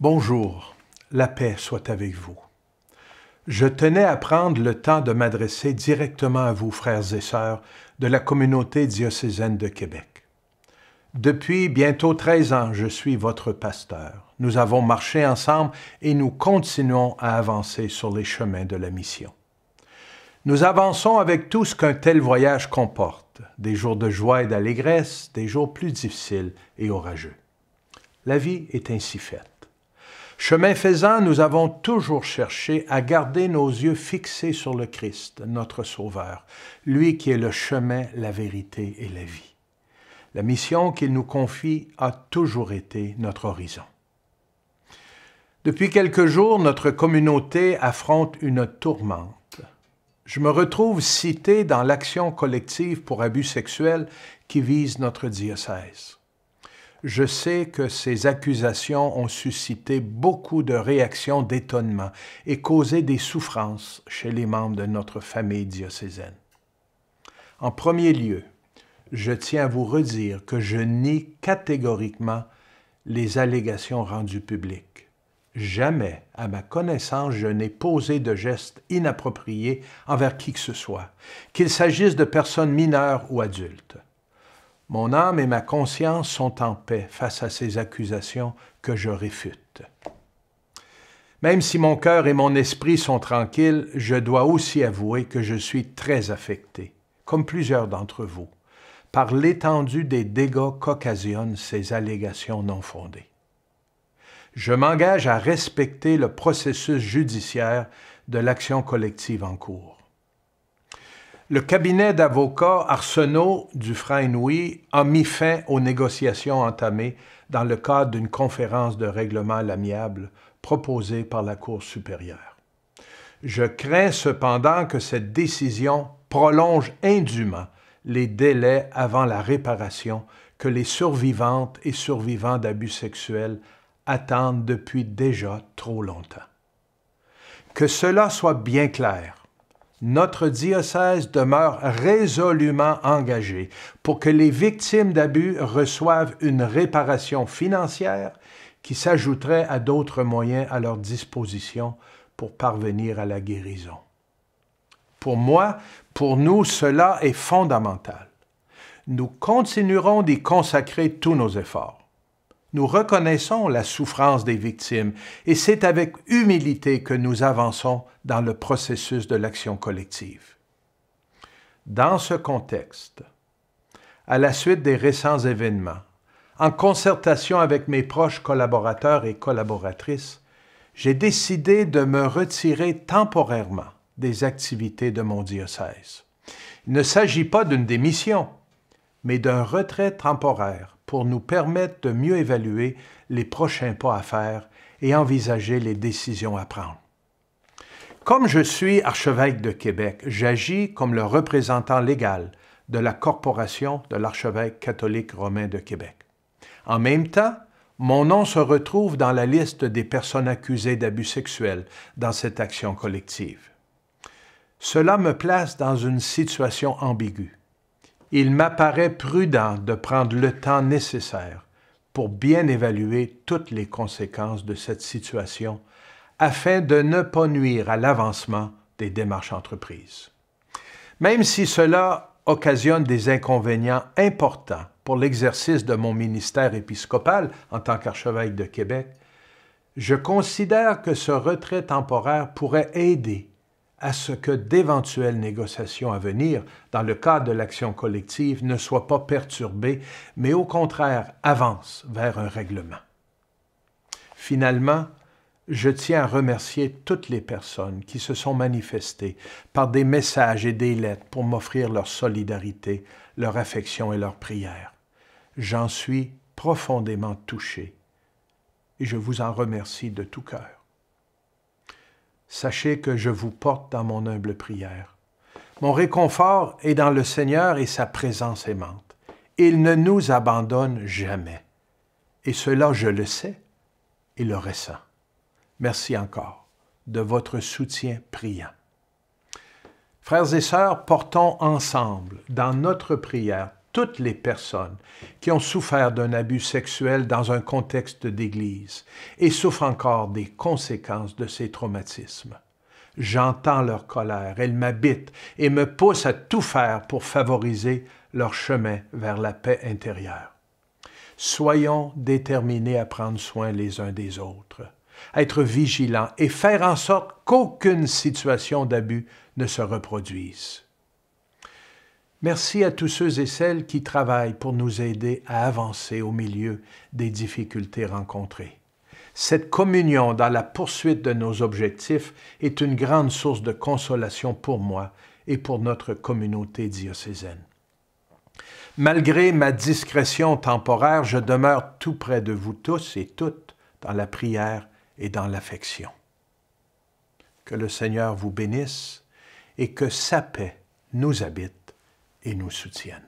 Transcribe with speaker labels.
Speaker 1: Bonjour, la paix soit avec vous. Je tenais à prendre le temps de m'adresser directement à vous, frères et sœurs, de la communauté diocésaine de Québec. Depuis bientôt 13 ans, je suis votre pasteur. Nous avons marché ensemble et nous continuons à avancer sur les chemins de la mission. Nous avançons avec tout ce qu'un tel voyage comporte, des jours de joie et d'allégresse, des jours plus difficiles et orageux. La vie est ainsi faite. Chemin faisant, nous avons toujours cherché à garder nos yeux fixés sur le Christ, notre Sauveur, lui qui est le chemin, la vérité et la vie. La mission qu'il nous confie a toujours été notre horizon. Depuis quelques jours, notre communauté affronte une tourmente. Je me retrouve cité dans l'action collective pour abus sexuels qui vise notre diocèse. Je sais que ces accusations ont suscité beaucoup de réactions d'étonnement et causé des souffrances chez les membres de notre famille diocésaine. En premier lieu, je tiens à vous redire que je nie catégoriquement les allégations rendues publiques. Jamais, à ma connaissance, je n'ai posé de gestes inappropriés envers qui que ce soit, qu'il s'agisse de personnes mineures ou adultes. Mon âme et ma conscience sont en paix face à ces accusations que je réfute. Même si mon cœur et mon esprit sont tranquilles, je dois aussi avouer que je suis très affecté, comme plusieurs d'entre vous, par l'étendue des dégâts qu'occasionnent ces allégations non fondées. Je m'engage à respecter le processus judiciaire de l'action collective en cours. Le cabinet d'avocats Arsenault dufresne nouy a mis fin aux négociations entamées dans le cadre d'une conférence de règlement à l'amiable proposée par la Cour supérieure. Je crains cependant que cette décision prolonge indûment les délais avant la réparation que les survivantes et survivants d'abus sexuels attendent depuis déjà trop longtemps. Que cela soit bien clair, notre diocèse demeure résolument engagé pour que les victimes d'abus reçoivent une réparation financière qui s'ajouterait à d'autres moyens à leur disposition pour parvenir à la guérison. Pour moi, pour nous, cela est fondamental. Nous continuerons d'y consacrer tous nos efforts. Nous reconnaissons la souffrance des victimes et c'est avec humilité que nous avançons dans le processus de l'action collective. Dans ce contexte, à la suite des récents événements, en concertation avec mes proches collaborateurs et collaboratrices, j'ai décidé de me retirer temporairement des activités de mon diocèse. Il ne s'agit pas d'une démission, mais d'un retrait temporaire pour nous permettre de mieux évaluer les prochains pas à faire et envisager les décisions à prendre. Comme je suis archevêque de Québec, j'agis comme le représentant légal de la Corporation de l'archevêque catholique romain de Québec. En même temps, mon nom se retrouve dans la liste des personnes accusées d'abus sexuels dans cette action collective. Cela me place dans une situation ambiguë il m'apparaît prudent de prendre le temps nécessaire pour bien évaluer toutes les conséquences de cette situation afin de ne pas nuire à l'avancement des démarches entreprises. Même si cela occasionne des inconvénients importants pour l'exercice de mon ministère épiscopal en tant qu'archevêque de Québec, je considère que ce retrait temporaire pourrait aider à ce que d'éventuelles négociations à venir dans le cadre de l'action collective ne soient pas perturbées, mais au contraire avancent vers un règlement. Finalement, je tiens à remercier toutes les personnes qui se sont manifestées par des messages et des lettres pour m'offrir leur solidarité, leur affection et leur prière. J'en suis profondément touché et je vous en remercie de tout cœur. Sachez que je vous porte dans mon humble prière. Mon réconfort est dans le Seigneur et sa présence aimante. Il ne nous abandonne jamais. Et cela, je le sais et le ressens. Merci encore de votre soutien priant. Frères et sœurs, portons ensemble dans notre prière toutes les personnes qui ont souffert d'un abus sexuel dans un contexte d'Église et souffrent encore des conséquences de ces traumatismes. J'entends leur colère, elle m'habite et me pousse à tout faire pour favoriser leur chemin vers la paix intérieure. Soyons déterminés à prendre soin les uns des autres, être vigilants et faire en sorte qu'aucune situation d'abus ne se reproduise. Merci à tous ceux et celles qui travaillent pour nous aider à avancer au milieu des difficultés rencontrées. Cette communion dans la poursuite de nos objectifs est une grande source de consolation pour moi et pour notre communauté diocésaine. Malgré ma discrétion temporaire, je demeure tout près de vous tous et toutes dans la prière et dans l'affection. Que le Seigneur vous bénisse et que sa paix nous habite et nous soutiennent.